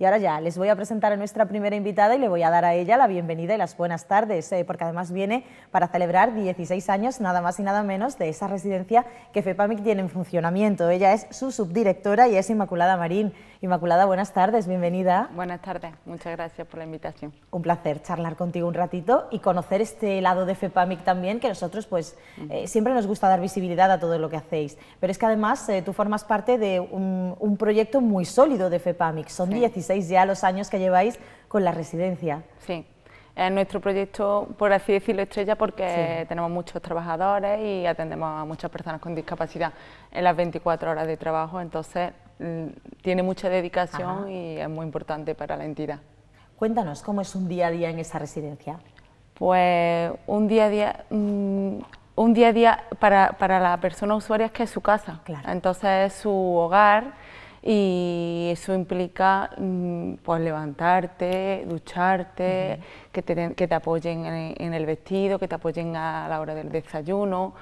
Y ahora ya, les voy a presentar a nuestra primera invitada y le voy a dar a ella la bienvenida y las buenas tardes, eh, porque además viene para celebrar 16 años, nada más y nada menos, de esa residencia que FEPAMIC tiene en funcionamiento. Ella es su subdirectora y es Inmaculada Marín. Inmaculada, buenas tardes, bienvenida. Buenas tardes, muchas gracias por la invitación. Un placer charlar contigo un ratito y conocer este lado de FEPAMIC también, que nosotros pues eh, mm. siempre nos gusta dar visibilidad a todo lo que hacéis. Pero es que además eh, tú formas parte de un, proyecto muy sólido de FEPAMIC. Son 16 ya los años que lleváis con la residencia. Sí es nuestro proyecto, por así decirlo, estrella porque tenemos muchos trabajadores y atendemos a muchas personas con discapacidad en las 24 horas de trabajo, entonces mm, tiene mucha dedicación y es muy importante para la entidad. Cuéntanos, ¿cómo es un día a día en esa residencia? Pues un día a día, mm, un día a día para, para la persona usuaria es que es su casa, entonces es su hogar y eso implica mm, pues levantarte, ducharte, que, te, apoyen en, el vestido, que te apoyen a la hora del desayuno,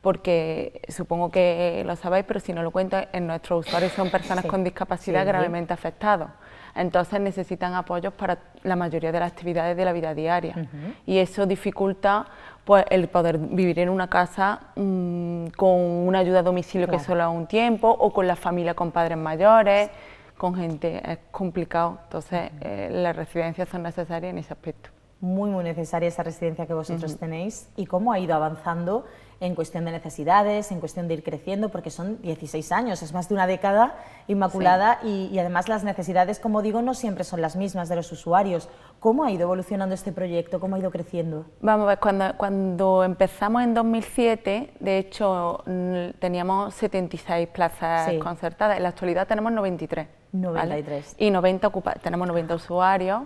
porque supongo que lo sabéis, pero si no lo cuento, en nuestros usuarios son personas con discapacidad gravemente afectadas. afectados entonces necesitan apoyos para la mayoría de las actividades de la vida diaria. Y eso dificulta pues el poder vivir en una casa mm, con una ayuda a domicilio que solo a un tiempo o con la familia con padres mayores, con gente, es complicado. Entonces eh, las residencias son necesarias en ese aspecto. Muy, muy necesaria esa residencia que vosotros tenéis y cómo ha ido avanzando en cuestión de necesidades, en cuestión de ir creciendo, porque son 16 años, es más de una década inmaculada y, además las necesidades, como digo, no siempre son las mismas de los usuarios. ¿Cómo ha ido evolucionando este proyecto? ¿Cómo ha ido creciendo? Vamos a ver, cuando, cuando empezamos en 2007, de hecho mm, teníamos 76 plazas concertadas, en la actualidad tenemos 93. 93. Y 90 tenemos 90 usuarios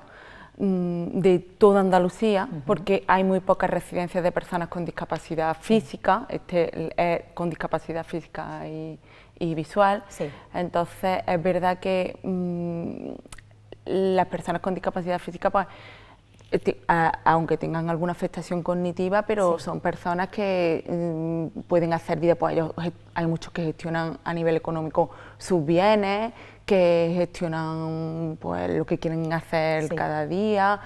Mm, de toda Andalucía, porque hay muy pocas residencias de personas con discapacidad física, este, eh, con discapacidad física y, visual. Entonces, es verdad que mm, las personas con discapacidad física pues, aunque tengan alguna afectación cognitiva, pero son personas que mm, pueden hacer vida, pues hay muchos que gestionan a nivel económico sus bienes, que gestionan pues, lo que quieren hacer cada día.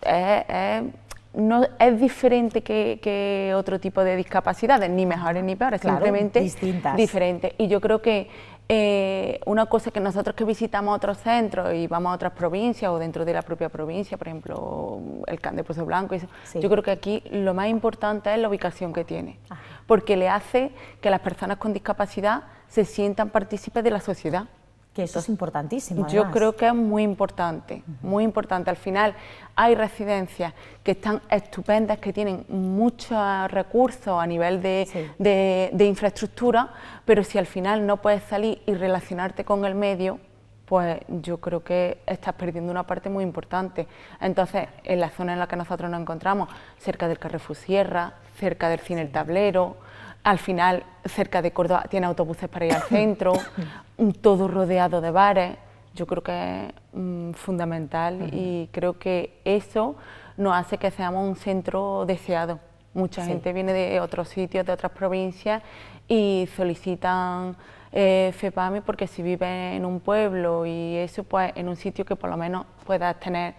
Es, no, es diferente que, otro tipo de discapacidades, ni mejores ni peores, simplemente distintas. diferente. Y yo creo que eh, una cosa que nosotros que visitamos otros centros y vamos a otras provincias o dentro de la propia provincia, por ejemplo, el Can de Pozo Blanco, yo creo que aquí lo más importante es la ubicación que tiene, porque le hace que las personas con discapacidad se sientan partícipes de la sociedad. Que eso es importantísimo. Yo creo que es muy importante, muy importante. Al final hay residencias que están estupendas, que tienen muchos recursos a nivel de, infraestructura, pero si al final no puedes salir y relacionarte con el medio, pues yo creo que estás perdiendo una parte muy importante. Entonces, en la zona en la que nosotros nos encontramos, cerca del Carrefour Sierra, cerca del Cine El Tablero, al final cerca de Córdoba tiene autobuses para ir al centro, todo rodeado de bares, yo creo que es mm, fundamental y creo que eso nos hace que seamos un centro deseado. Mucha gente viene de otros sitios, de otras provincias y solicitan eh, FEPAMI porque si vive en un pueblo y eso pues en un sitio que por lo menos puedas tener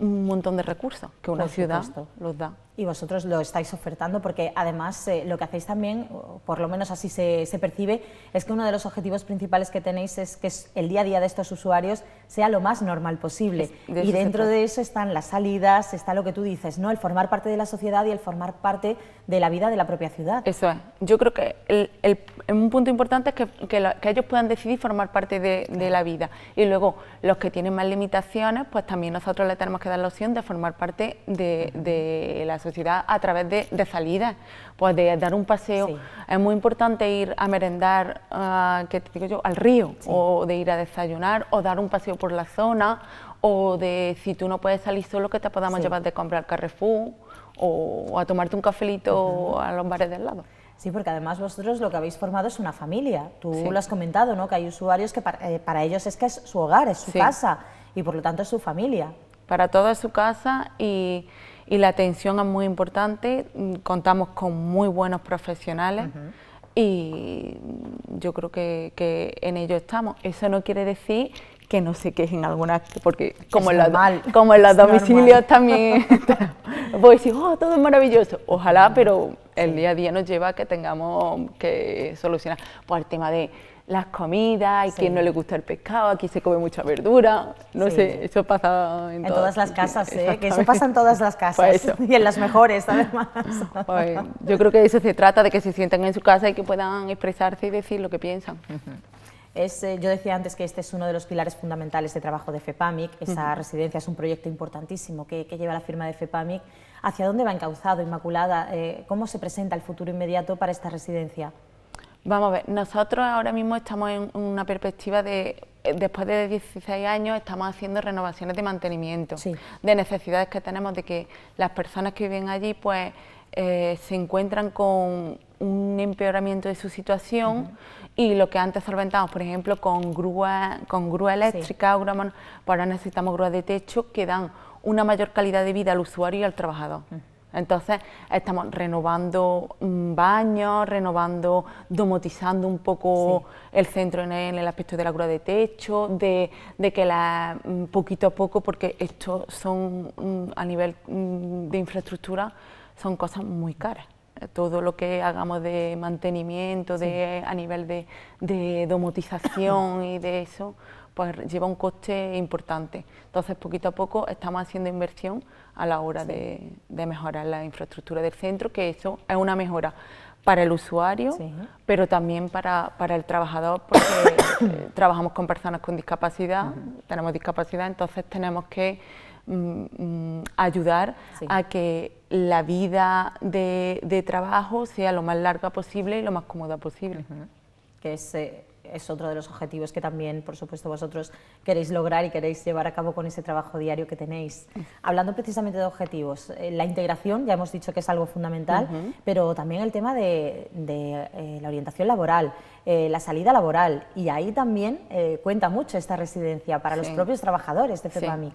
un montón de recursos que una ciudad los da. Y vosotros lo estáis ofertando porque además eh, lo que hacéis también, por lo menos así se, se, percibe, es que uno de los objetivos principales que tenéis es que el día a día de estos usuarios sea lo más normal posible. y dentro de eso están las salidas, está lo que tú dices, ¿no? El formar parte de la sociedad y el formar parte de la vida de la propia ciudad. Eso es. Yo creo que el, el, un punto importante es que, que, ellos puedan decidir formar parte de, de la vida. Y luego, los que tienen más limitaciones, pues también nosotros le tenemos que la opción de formar parte de, la sociedad a través de, salidas, pues de dar un paseo. Es muy importante ir a merendar, ah, te digo yo?, al río, o de ir a desayunar, o dar un paseo por la zona, o de si tú no puedes salir solo, que te podamos llevar de comprar al Carrefour, o a tomarte un cafelito a los bares del lado. Sí, porque además vosotros lo que habéis formado es una familia. Tú lo has comentado, ¿no? Que hay usuarios que eh, para, ellos es que es su hogar, es su casa y por lo tanto es su familia para toda su casa y, la atención es muy importante. Contamos con muy buenos profesionales. y yo creo que, que, en ello estamos. Eso no quiere decir que no se en algunas, porque como, en, los, como en los domicilios también voy a oh, todo es maravilloso. Ojalá, pero el día a día nos lleva a que tengamos que solucionar. Pues el tema de las comidas, y quien no le gusta el pescado, aquí se come mucha verdura, no sé, eso pasa en, todas, las casas, ¿eh? que eso pasa en todas las casas pues y en las mejores además. Pues, yo creo que eso se trata, de que se sientan en su casa y que puedan expresarse y decir lo que piensan. Eh, yo decía antes que este es uno de los pilares fundamentales de trabajo de FEPAMIC. Esa residencia es un proyecto importantísimo que, lleva la firma de FEPAMIC. ¿Hacia dónde va encauzado, Inmaculada? Eh, ¿Cómo se presenta el futuro inmediato para esta residencia? Vamos a ver, nosotros ahora mismo estamos en una perspectiva de, eh, después de 16 años, estamos haciendo renovaciones de mantenimiento, de necesidades que tenemos de que las personas que viven allí, pues, eh, se encuentran con un empeoramiento de su situación y lo que antes solventamos, por ejemplo, con grúa, con grúa eléctrica, pues ahora necesitamos grúas de techo que dan una mayor calidad de vida al usuario y al trabajador. Entonces estamos renovando baños, renovando, domotizando un poco el centro en el, aspecto de la cura de techo, de, que la, mm, poquito a poco, porque estos son mm, a nivel mm, de infraestructura, son cosas muy caras. Eh, todo lo que hagamos de mantenimiento, de, a nivel de domotización y de eso, pues lleva un coste importante. Entonces, poquito a poco estamos haciendo inversión a la hora de, mejorar la infraestructura del centro, que eso es una mejora para el usuario, pero también para, el trabajador, porque eh, trabajamos con personas con discapacidad, tenemos discapacidad, entonces tenemos que mm, mm, ayudar a que la vida de, trabajo sea lo más larga posible y lo más cómoda posible. Que es otro de los objetivos que también, por supuesto, vosotros queréis lograr y queréis llevar a cabo con ese trabajo diario que tenéis. Hablando precisamente de objetivos, eh, la integración, ya hemos dicho que es algo fundamental, pero también el tema de, eh, la orientación laboral, eh, la salida laboral, y ahí también cuenta mucho esta residencia para los propios trabajadores de FEPAMIC.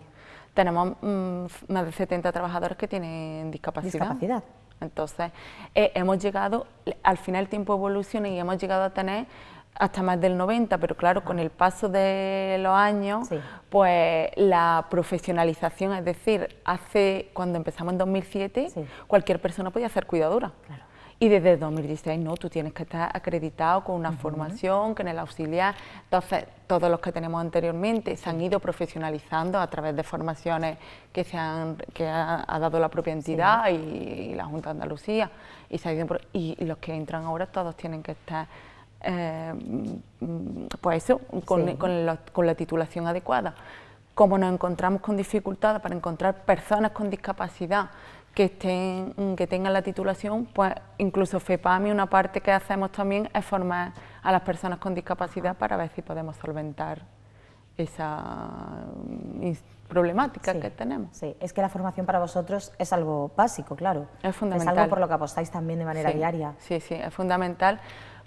Tenemos mm, más de 70 trabajadores que tienen discapacidad. discapacidad. Entonces, hemos llegado, al final el tiempo evoluciona y hemos llegado a tener hasta más del 90, pero claro, con el paso de los años, pues la profesionalización, es decir, hace cuando empezamos en 2007, cualquier persona podía hacer cuidadora. Y desde 2016 no, tú tienes que estar acreditado con una formación, con el auxiliar, entonces todos los que tenemos anteriormente se han ido profesionalizando a través de formaciones que se han que ha, dado la propia entidad y, la Junta de Andalucía y, y los que entran ahora todos tienen que estar eh, pues eso, con, la, titulación adecuada. Como nos encontramos con dificultades para encontrar personas con discapacidad que, estén, que tengan la titulación, pues incluso FEPAMI, una parte que hacemos también es formar a las personas con discapacidad para ver si podemos solventar esa mm, problemática que tenemos. Sí, es que la formación para vosotros es algo básico, claro. Es fundamental. Es algo por lo que apostáis también de manera diaria. Sí, sí, es fundamental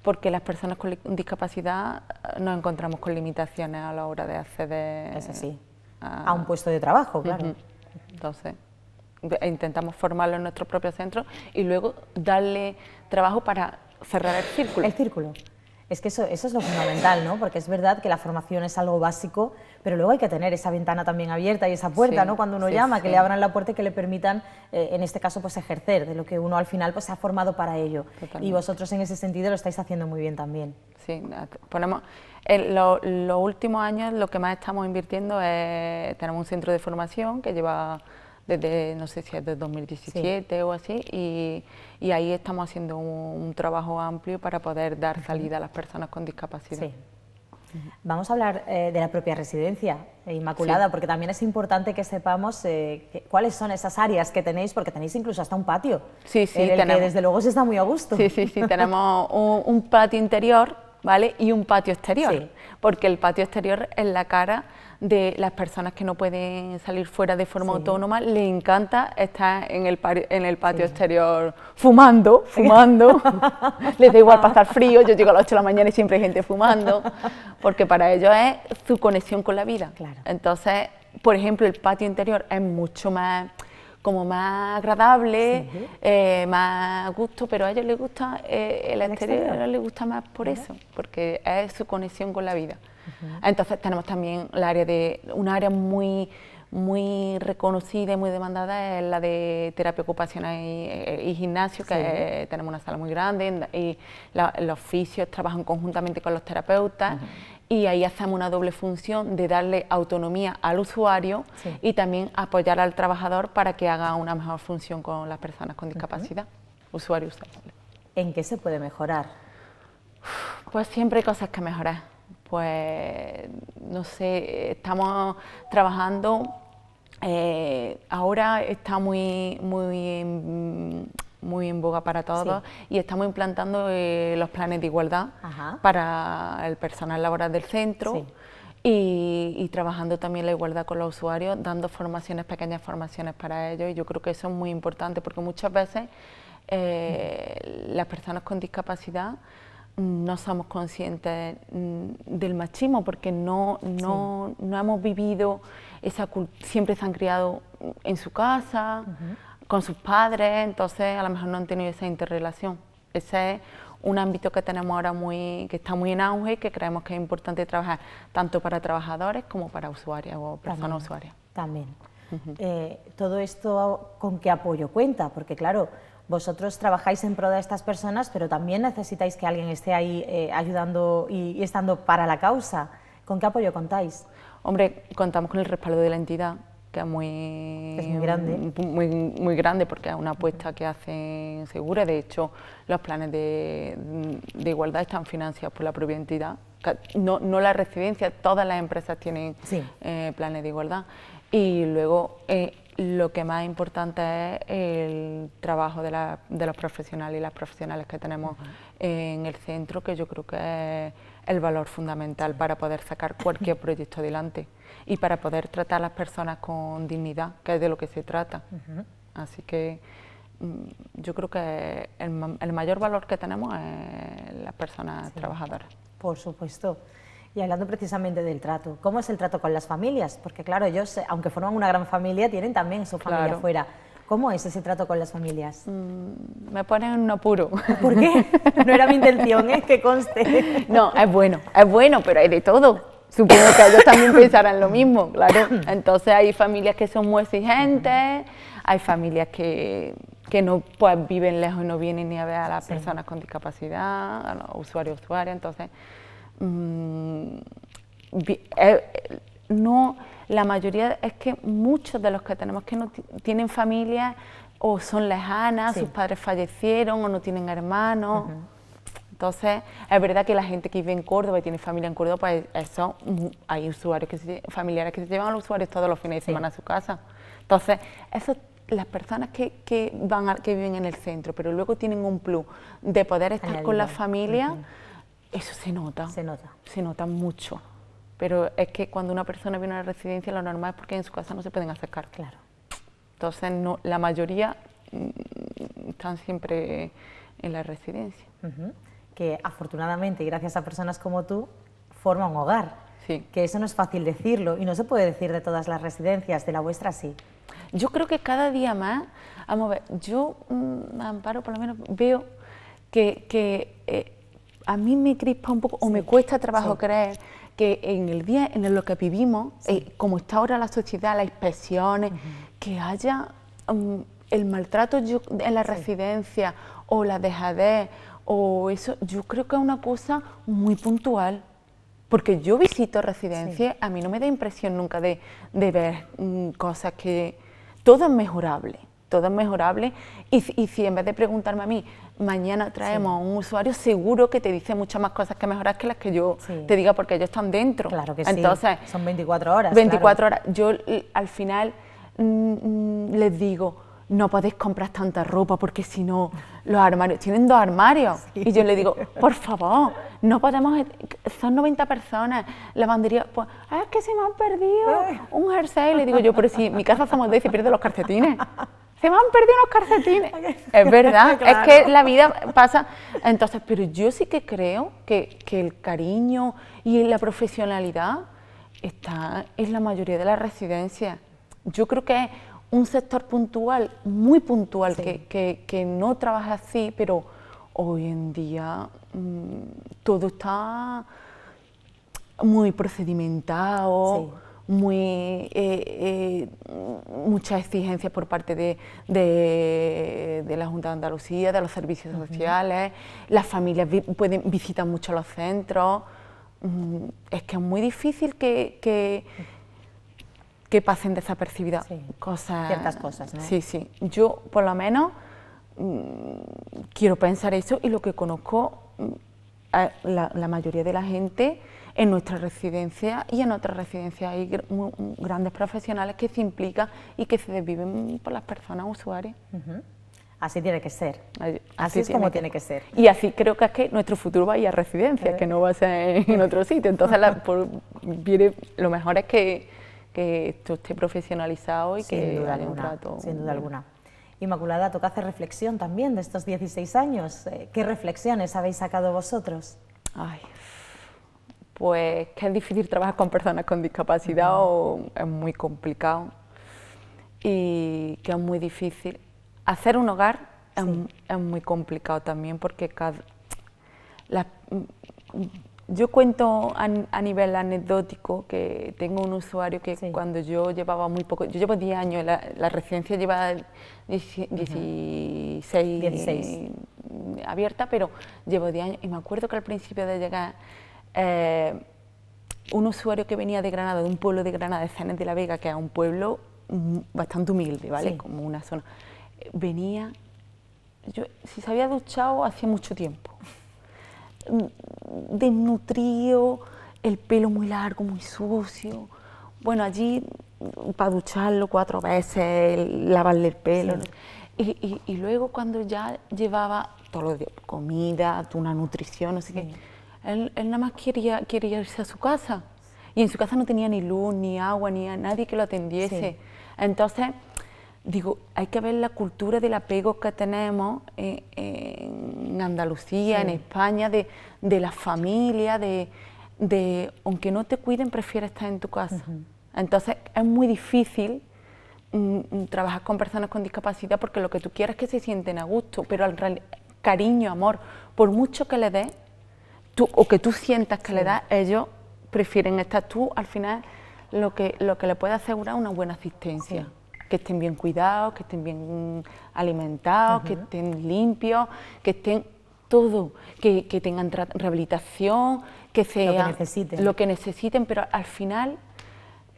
porque las personas con discapacidad eh, nos encontramos con limitaciones a la hora de acceder A... un puesto de trabajo, claro. Entonces, intentamos formarlo en nuestro propio centro y luego darle trabajo para cerrar el círculo. El círculo. Es que eso, eso es lo fundamental, ¿no? Porque es verdad que la formación es algo básico, pero luego hay que tener esa ventana también abierta y esa puerta, ¿no? Cuando uno llama, que le abran la puerta y que le permitan, eh, en este caso, pues ejercer de lo que uno al final pues, se ha formado para ello. Y vosotros en ese sentido lo estáis haciendo muy bien también. Sí, ponemos... En los últimos años lo que más estamos invirtiendo es... Tenemos un centro de formación que lleva desde, no sé si es de 2017 o así, y, y, ahí estamos haciendo un, trabajo amplio para poder dar salida a las personas con discapacidad. Sí. Vamos a hablar eh, de la propia residencia e Inmaculada, porque también es importante que sepamos eh, cuáles son esas áreas que tenéis, porque tenéis incluso hasta un patio. Sí, sí, en que desde luego se está muy a gusto. Sí, sí, sí, tenemos un, patio interior, ¿vale? Y un patio exterior, sí. porque el patio exterior es la cara de las personas que no pueden salir fuera de forma autónoma, le encanta estar en el, en el patio exterior fumando, fumando. Les da igual pasar frío, yo llego a las 8 de la mañana y siempre hay gente fumando, porque para ellos es su conexión con la vida. Entonces, por ejemplo, el patio interior es mucho más como más agradable, eh, más gusto, pero a ellos les gusta eh, el, exterior, les gusta más por eso, porque es su conexión con la vida. Entonces tenemos también la área de, una área muy muy reconocida y muy demandada es la de terapia ocupacional y, eh, gimnasio, que tenemos una sala muy grande y los oficios trabajan conjuntamente con los terapeutas. Y ahí hacemos una doble función de darle autonomía al usuario y también apoyar al trabajador para que haga una mejor función con las personas con discapacidad, usuarios. ¿En qué se puede mejorar? Pues siempre hay cosas que mejorar pues, no sé, estamos trabajando eh, ahora está muy, muy, en, muy en boga para todos y estamos implantando eh, los planes de igualdad para el personal laboral del centro. Y, trabajando también la igualdad con los usuarios, dando formaciones, pequeñas formaciones para ellos. Y yo creo que eso es muy importante porque muchas veces eh, las personas con discapacidad no somos conscientes mm, del machismo porque no, no, no hemos vivido esa siempre se han criado en su casa, con sus padres, entonces a lo mejor no han tenido esa interrelación. Ese es un ámbito que tenemos ahora muy, que está muy en auge y que creemos que es importante trabajar tanto para trabajadores como para usuarios. o personas usuarias. También. Eh, todo esto con qué apoyo cuenta, porque claro, vosotros trabajáis en pro de estas personas, pero también necesitáis que alguien esté ahí eh, ayudando y, estando para la causa. ¿Con qué apoyo contáis? Hombre, contamos con el respaldo de la entidad, que es muy, grande. Muy, grande porque es una apuesta que hacen segura. De hecho, los planes de, igualdad están financiados por la propia entidad. No, no la residencia, todas las empresas tienen eh, planes de igualdad. Y luego eh, lo que más importante es el trabajo de, los profesionales y las profesionales que tenemos en el centro, que yo creo que es el valor fundamental para poder sacar cualquier proyecto adelante y para poder tratar a las personas con dignidad, que es de lo que se trata. Así que mm, yo creo que el, mayor valor que tenemos es las personas trabajadoras. Por supuesto. Y hablando precisamente del trato, ¿cómo es el trato con las familias? Porque claro, ellos, eh, aunque forman una gran familia, tienen también su familia afuera. fuera. ¿Cómo es ese trato con las familias? Mm, me ponen en un apuro. ¿Por qué? No era mi intención, es ¿eh? que conste. No, es bueno, es bueno, pero hay de todo. Supongo que ellos también pensarán lo mismo, claro. Entonces hay familias que son muy exigentes, hay familias que, que no pues, viven lejos, no vienen ni a ver a las personas con discapacidad, a los usuarios, entonces Mm, eh, no, la mayoría es que muchos de los que tenemos que no tienen familia o son lejanas, sus padres fallecieron o no tienen hermanos. Entonces, es verdad que la gente que vive en Córdoba y tiene familia en Córdoba, pues eso, eh, hay usuarios que familiares que se llevan a los usuarios todos los fines de semana a su casa. Entonces, eso, las personas que, que van que viven en el centro, pero luego tienen un plus de poder estar con la familia. Eso se nota. Se nota. Se nota mucho. Pero es que cuando una persona viene a una residencia, lo normal es porque en su casa no se pueden acercar. Claro. Entonces, no, la mayoría mm, están siempre en la residencia. Que afortunadamente, gracias a personas como tú, forma un hogar. Sí. Que eso no es fácil decirlo y no se puede decir de todas las residencias, de la vuestra sí. Yo creo que cada día más, vamos a ver, yo, mm, Amparo, por lo menos veo que, que eh, a mí me crispa un poco o me cuesta trabajo creer que en el día en lo que vivimos, eh, como está ahora la sociedad, las inspecciones, que haya mm, el maltrato en la residencia o la dejadez o eso, yo creo que es una cosa muy puntual. Porque yo visito residencias, a mí no me da impresión nunca de, ver mm, cosas que... Todo es mejorable todo es mejorable. Y, si en vez de preguntarme a mí, mañana traemos a un usuario, seguro que te dice muchas más cosas que mejoras que las que yo te diga, porque ellos están dentro. Claro que Entonces, sí. Son 24 horas. 24 horas. Yo al final mm, mm, les digo, no podéis comprar tanta ropa porque si no, los armarios, tienen dos armarios. Y yo le digo, por favor, no podemos, e, son 90 personas, lavandería, pues, ah, es que se me han perdido eh. un jersey. Le digo yo, pero si mi casa somos 10 y pierdo los calcetines. se me han perdido los calcetines. es verdad, es que la vida pasa. Entonces, pero yo sí que creo que, el cariño y la profesionalidad está en la mayoría de las residencias. Yo creo que es un sector puntual, muy puntual, que, no trabaja así, pero hoy en día mm, todo está muy procedimentado muy, eh, eh, mucha exigencia por parte de, la Junta de Andalucía, de los servicios sociales, las familias pueden, visitan mucho los centros. Mm, es que es muy difícil que, que pasen desapercibidas cosas. Ciertas cosas, Sí, sí. Yo, por lo menos, mm, quiero pensar eso y lo que conozco, mm, la, mayoría de la gente en nuestra residencia y en otras residencias hay grandes profesionales que se implican y que se desviven por las personas usuarias. Así tiene que ser. Así, es como tiene que ser. Y así creo que es que nuestro futuro va a ir a residencias, que no va a ser en otro sitio. Entonces, la, lo mejor es que, que, esto esté profesionalizado y que duda un Sin duda alguna. Inmaculada, toca hacer reflexión también de estos 16 años. Eh, ¿Qué reflexiones habéis sacado vosotros? Ay, pues que es difícil trabajar con personas con discapacidad o es muy complicado y que es muy difícil. Hacer un hogar es, muy complicado también porque cada, yo cuento a, nivel anecdótico que tengo un usuario que cuando yo llevaba muy poco, yo llevo 10 años, la, la residencia lleva 16, abierta, pero llevo 10 años y me acuerdo que al principio de llegar eh, un usuario que venía de Granada, de un pueblo de Granada, de Cenes de la Vega, que es un pueblo mm, bastante humilde, ¿vale? Como una zona. Eh, venía, yo, si se había duchado hacía mucho tiempo, mm, desnutrido, el pelo muy largo, muy sucio. Bueno, allí mm, para ducharlo cuatro veces, lavarle el pelo. Y, luego cuando ya llevaba todo lo de comida, una nutrición, así que él, nada más quería, irse a su casa. Y en su casa no tenía ni luz, ni agua, ni a nadie que lo atendiese. Entonces, digo, hay que ver la cultura del apego que tenemos eh, en, Andalucía, en España, de, la familia, de, de, aunque no te cuiden, prefieres estar en tu casa. Entonces, es muy difícil mm, mm, trabajar con personas con discapacidad porque lo que tú quieres es que se sienten a gusto, pero al cariño, amor, por mucho que le des, o que tú sientas que le das, ellos prefieren estar tú al final lo que, lo que le puede asegurar una buena asistencia. Que estén bien cuidados, que estén bien alimentados, que estén limpios, que estén todo, que, tengan rehabilitación, que sea lo que, necesiten. lo que necesiten, pero al final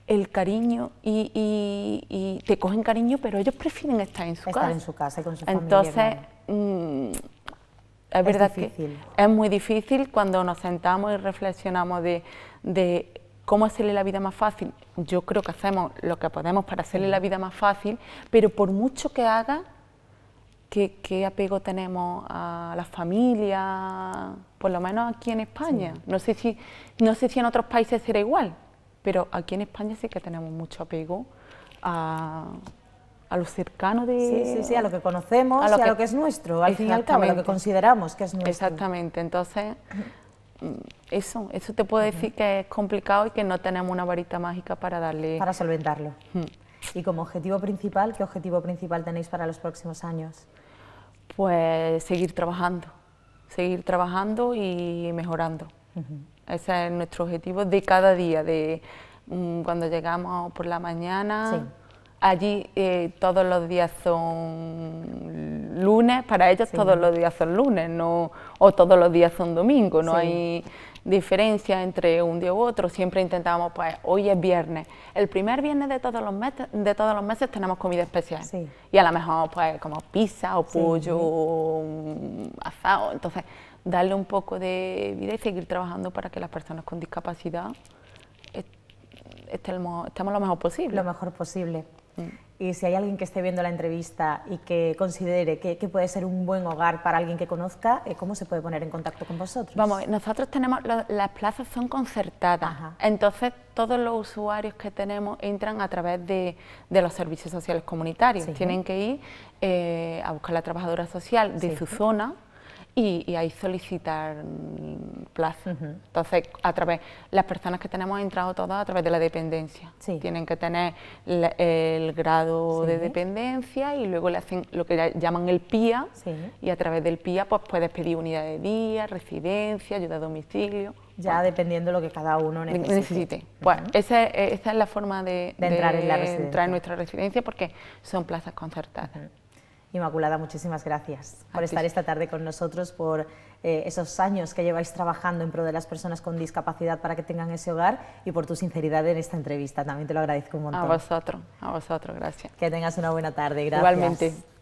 el cariño y, te cogen cariño, pero ellos prefieren estar en su casa. estar en su casa y con su Entonces, familia. Entonces, mm, es verdad que es muy difícil cuando nos sentamos y reflexionamos de, cómo hacerle la vida más fácil. Yo creo que hacemos lo que podemos para hacerle la vida más fácil, pero por mucho que haga, ¿qué, apego tenemos a la familia? Por lo menos aquí en España. No, sé si, no sé si en otros países será igual, pero aquí en España sí que tenemos mucho apego a a lo cercano de... Sí, sí, sí, a lo que conocemos a lo que, es nuestro, al fin y al a lo que consideramos que es nuestro. Exactamente, entonces mm, eso, eso te puedo decir que es complicado y que no tenemos una varita mágica para darle... Para solventarlo. Y como objetivo principal, ¿qué objetivo principal tenéis para los próximos años? Pues seguir trabajando, seguir trabajando y mejorando. Ese es nuestro objetivo de cada día, de mm, cuando llegamos por la mañana... Sí Allí eh, todos los días son lunes, para ellos todos los días son lunes, o todos los días son domingos, no hay diferencia entre un día u otro, siempre intentamos, pues hoy es viernes, el primer viernes de todos los meses, de todos los meses tenemos comida especial, y a lo mejor pues como pizza o pollo o asado, entonces darle un poco de vida y seguir trabajando para que las personas con discapacidad estemos, estemos lo mejor posible. Lo mejor posible. Y si hay alguien que esté viendo la entrevista y que considere que, puede ser un buen hogar para alguien que conozca, eh, ¿cómo se puede poner en contacto con vosotros? Vamos, nosotros tenemos, las plazas son concertadas, entonces todos los usuarios que tenemos entran a través de, los servicios sociales comunitarios, tienen que ir eh, a buscar la trabajadora social de su zona, y, ahí solicitar mm, plazas, Entonces, a través, las personas que tenemos entrado todas a través de la dependencia. Tienen que tener el, grado de dependencia y luego le hacen lo que llaman el PIA y a través del PIA pues puedes pedir unidad de día, residencia, ayuda a domicilio. Ya dependiendo de lo que cada uno necesite. bueno esa, es la forma de, entrar, en la entrar, en nuestra residencia porque son plazas concertadas. Inmaculada, muchísimas gracias por estar esta tarde con nosotros, por eh, esos años que lleváis trabajando en pro de las personas con discapacidad para que tengan ese hogar y por tu sinceridad en esta entrevista. También te lo agradezco un montón. A vosotros, a vosotros, gracias. Que tengas una buena tarde, gracias. Igualmente.